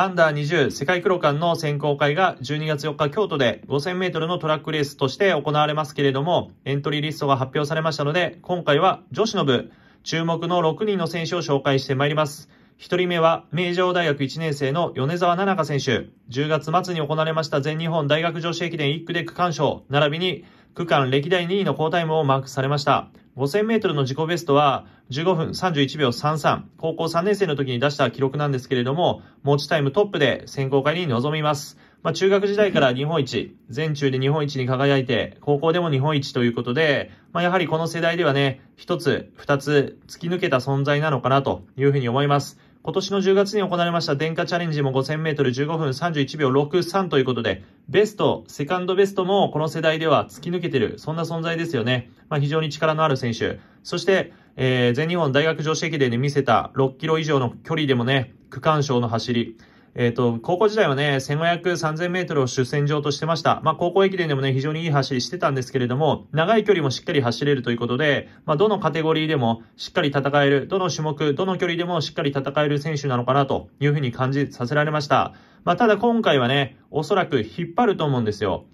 アンダー20世界黒ンの選考会が12月4日京都で5000メートルのトラックレースとして行われますけれども、エントリーリストが発表されましたので、今回は女子の部、注目の6人の選手を紹介してまいります。1人目は名城大学1年生の米沢奈々香選手。10月末に行われました全日本大学女子駅伝1区で区間賞、並びに区間歴代2位の好タイムをマークされました。5000メートルの自己ベストは15分31秒33、高校3年生の時に出した記録なんですけれども、持ちタイムトップで選考会に臨みます。まあ、中学時代から日本一、全中で日本一に輝いて、高校でも日本一ということで、まあ、やはりこの世代ではね、一つ、二つ、突き抜けた存在なのかなというふうに思います。今年の10月に行われました電化チャレンジも5000メートル15分31秒63ということで、ベスト、セカンドベストもこの世代では突き抜けてる、そんな存在ですよね。まあ、非常に力のある選手。そして、えー、全日本大学女子駅伝で見せた6キロ以上の距離でもね、区間賞の走り。えっ、ー、と、高校時代はね、1500、3000メートルを主戦場としてました。まあ、高校駅伝でもね、非常にいい走りしてたんですけれども、長い距離もしっかり走れるということで、まあ、どのカテゴリーでもしっかり戦える、どの種目、どの距離でもしっかり戦える選手なのかなというふうに感じさせられました。まあ、ただ今回はね、おそらく引っ張ると思うんですよ。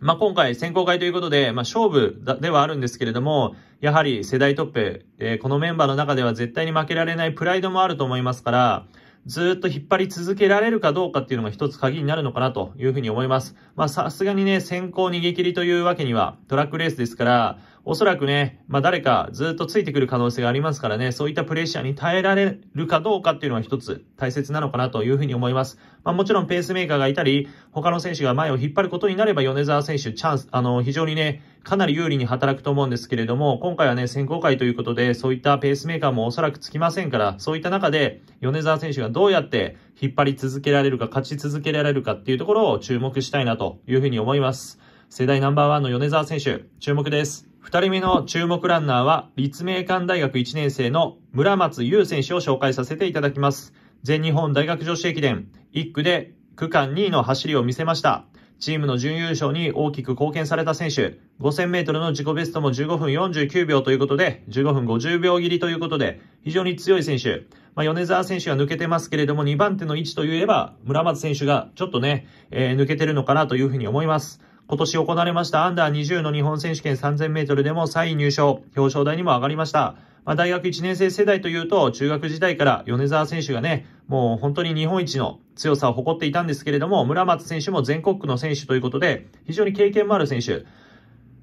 まあ、今回選考会ということで、まあ、勝負ではあるんですけれども、やはり世代トップ、えー、このメンバーの中では絶対に負けられないプライドもあると思いますから、ずっと引っ張り続けられるかどうかっていうのが一つ鍵になるのかなというふうに思います。まあ、さすがにね、先行逃げ切りというわけには、トラックレースですから、おそらくね、まあ誰かずっとついてくる可能性がありますからね、そういったプレッシャーに耐えられるかどうかっていうのは一つ大切なのかなというふうに思います。まあもちろんペースメーカーがいたり、他の選手が前を引っ張ることになれば米沢選手チャンス、あの、非常にね、かなり有利に働くと思うんですけれども、今回はね、選考会ということで、そういったペースメーカーもおそらくつきませんから、そういった中で、米沢選手がどうやって引っ張り続けられるか、勝ち続けられるかっていうところを注目したいなというふうに思います。世代ナンバーワンの米沢選手、注目です。2人目の注目ランナーは、立命館大学1年生の村松優選手を紹介させていただきます。全日本大学女子駅伝1区で区間2位の走りを見せました。チームの準優勝に大きく貢献された選手、5000メートルの自己ベストも15分49秒ということで、15分50秒切りということで、非常に強い選手。まあ、米沢選手は抜けてますけれども、2番手の位置といえば、村松選手がちょっとね、えー、抜けてるのかなというふうに思います。今年行われましたアンダー20の日本選手権3000メートルでも3位入賞、表彰台にも上がりました。まあ、大学1年生世代というと、中学時代から米沢選手がね、もう本当に日本一の強さを誇っていたんですけれども、村松選手も全国区の選手ということで、非常に経験もある選手。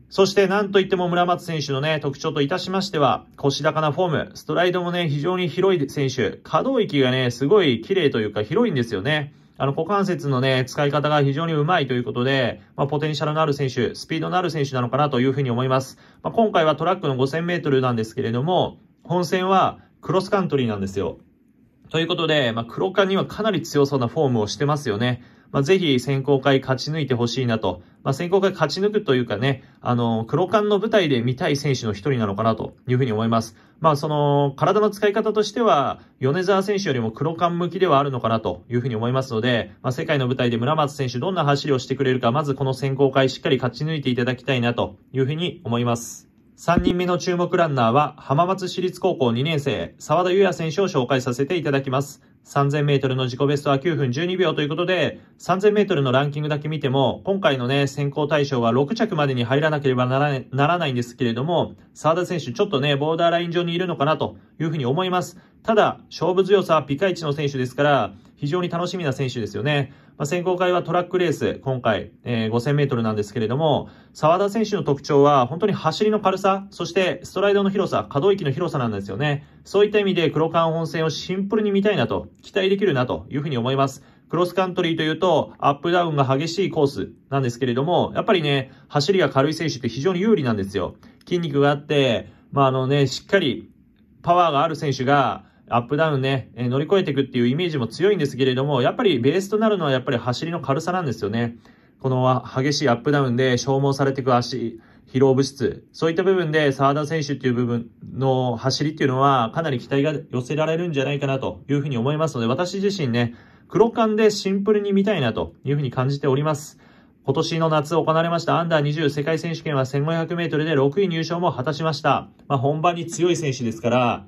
そして何といっても村松選手のね、特徴といたしましては、腰高なフォーム、ストライドもね、非常に広い選手、可動域がね、すごい綺麗というか広いんですよね。あの、股関節のね、使い方が非常にうまいということで、まあ、ポテンシャルのある選手、スピードのある選手なのかなというふうに思います。まあ、今回はトラックの5000メートルなんですけれども、本戦はクロスカントリーなんですよ。ということで、まあ、黒缶にはかなり強そうなフォームをしてますよね。まあ、ぜひ選考会勝ち抜いてほしいなと、まあ、選考会勝ち抜くというかね、あの、黒缶の舞台で見たい選手の一人なのかなというふうに思います。まあ、その、体の使い方としては、米沢選手よりも黒缶向きではあるのかなというふうに思いますので、まあ、世界の舞台で村松選手どんな走りをしてくれるか、まずこの選考会しっかり勝ち抜いていただきたいなというふうに思います。3人目の注目ランナーは浜松市立高校2年生、沢田優也選手を紹介させていただきます。3000メートルの自己ベストは9分12秒ということで、3000メートルのランキングだけ見ても、今回のね、選考対象は6着までに入らなければならならないんですけれども、沢田選手ちょっとね、ボーダーライン上にいるのかなというふうに思います。ただ、勝負強さはピカイチの選手ですから、非常に楽しみな選手ですよね。まあ、選考会はトラックレース、今回、えー、5000メートルなんですけれども、沢田選手の特徴は、本当に走りの軽さ、そしてストライドの広さ、可動域の広さなんですよね。そういった意味で黒川本戦をシンプルに見たいなと、期待できるなというふうに思います。クロスカントリーというと、アップダウンが激しいコースなんですけれども、やっぱりね、走りが軽い選手って非常に有利なんですよ。筋肉があって、まあ、あのね、しっかりパワーがある選手が、アップダウンね、え乗り越えていくっていうイメージも強いんですけれども、やっぱりベースとなるのはやっぱり走りの軽さなんですよね。この激しいアップダウンで消耗されていく足、疲労物質、そういった部分で澤田選手っていう部分の走りっていうのはかなり期待が寄せられるんじゃないかなというふうに思いますので、私自身ね、黒缶でシンプルに見たいなというふうに感じております。今年の夏行われましたアンダー20世界選手権は1500メートルで6位入賞も果たしました。まあ、本番に強い選手ですから、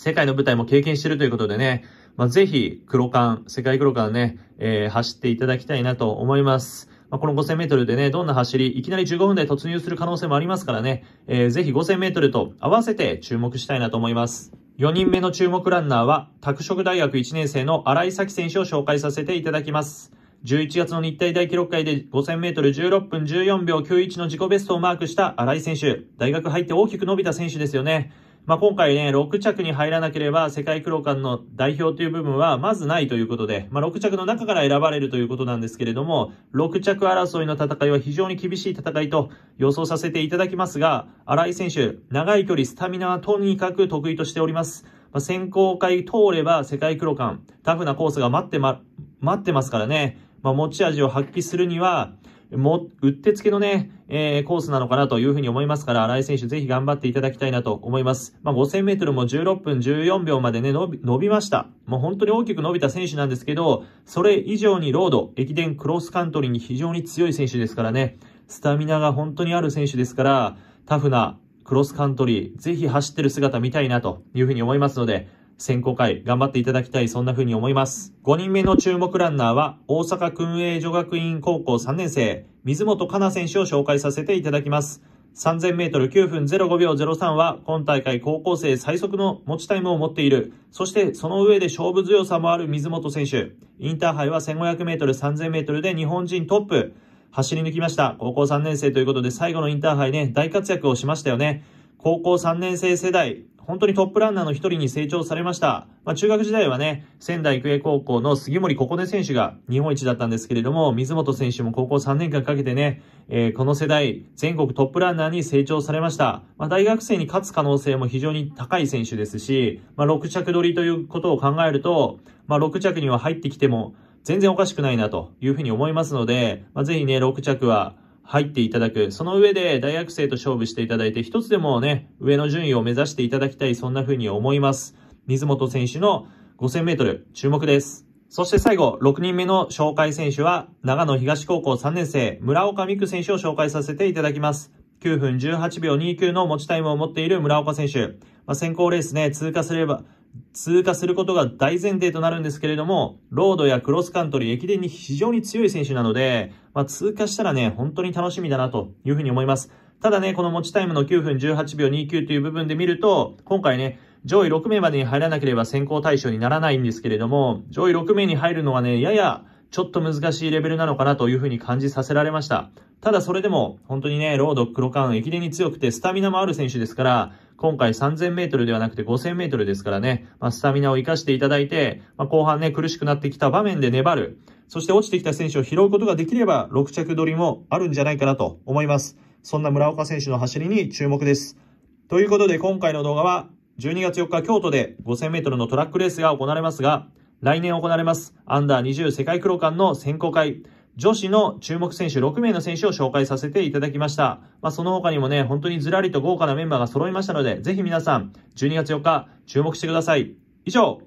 世界の舞台も経験してるということでね、まあ、ぜひ、黒缶、世界黒缶ね、えー、走っていただきたいなと思います。まあ、この5000メートルでね、どんな走り、いきなり15分で突入する可能性もありますからね、えー、ぜひ5000メートルと合わせて注目したいなと思います。4人目の注目ランナーは、拓殖大学1年生の新井咲選手を紹介させていただきます。11月の日体大記録会で5000メートル16分14秒91の自己ベストをマークした新井選手。大学入って大きく伸びた選手ですよね。まあ、今回ね、6着に入らなければ世界クロカンの代表という部分はまずないということで、まあ、6着の中から選ばれるということなんですけれども、6着争いの戦いは非常に厳しい戦いと予想させていただきますが、新井選手、長い距離、スタミナはとにかく得意としております。まあ、選考会通れば世界クロカン、タフなコースが待ってま、待ってますからね、まあ、持ち味を発揮するには、も、うってつけのね、えー、コースなのかなというふうに思いますから、新井選手ぜひ頑張っていただきたいなと思います。まあ、5000メートルも16分14秒までね、伸び、伸びました。もう本当に大きく伸びた選手なんですけど、それ以上にロード、駅伝、クロスカントリーに非常に強い選手ですからね、スタミナが本当にある選手ですから、タフなクロスカントリー、ぜひ走ってる姿見たいなというふうに思いますので、選考会頑張っていただきたい、そんな風に思います。5人目の注目ランナーは、大阪訓英女学院高校3年生、水本香奈選手を紹介させていただきます。3000メートル9分05秒03は、今大会高校生最速の持ちタイムを持っている。そして、その上で勝負強さもある水本選手。インターハイは1500メートル、3000メートルで日本人トップ。走り抜きました。高校3年生ということで、最後のインターハイね、大活躍をしましたよね。高校3年生世代、本当にトップランナーの一人に成長されました。まあ、中学時代はね、仙台育英高校の杉森心音選手が日本一だったんですけれども、水本選手も高校3年間かけてね、えー、この世代、全国トップランナーに成長されました。まあ、大学生に勝つ可能性も非常に高い選手ですし、まあ、6着取りということを考えると、まあ、6着には入ってきても全然おかしくないなというふうに思いますので、まあ、ぜひね、6着は、入っていただく。その上で大学生と勝負していただいて、一つでもね、上の順位を目指していただきたい、そんな風に思います。水本選手の5000メートル、注目です。そして最後、6人目の紹介選手は、長野東高校3年生、村岡美久選手を紹介させていただきます。9分18秒29の持ちタイムを持っている村岡選手。まあ、先行レースね、通過すれば、通過することが大前提となるんですけれども、ロードやクロスカントリー、駅伝に非常に強い選手なので、まあ、通過したらね、本当に楽しみだなというふうに思います。ただね、この持ちタイムの9分18秒29という部分で見ると、今回ね、上位6名までに入らなければ選考対象にならないんですけれども、上位6名に入るのはね、ややちょっと難しいレベルなのかなというふうに感じさせられました。ただそれでも、本当にね、ロード、黒ン、駅伝に強くてスタミナもある選手ですから、今回3000メートルではなくて5000メートルですからね、まあ、スタミナを活かしていただいて、まあ、後半ね、苦しくなってきた場面で粘る。そして落ちてきた選手を拾うことができれば、6着取りもあるんじゃないかなと思います。そんな村岡選手の走りに注目です。ということで、今回の動画は、12月4日京都で5000メートルのトラックレースが行われますが、来年行われます、アンダー20世界クロカンの選考会。女子の注目選手6名の選手を紹介させていただきました。まあ、その他にもね、本当にずらりと豪華なメンバーが揃いましたので、ぜひ皆さん、12月4日、注目してください。以上、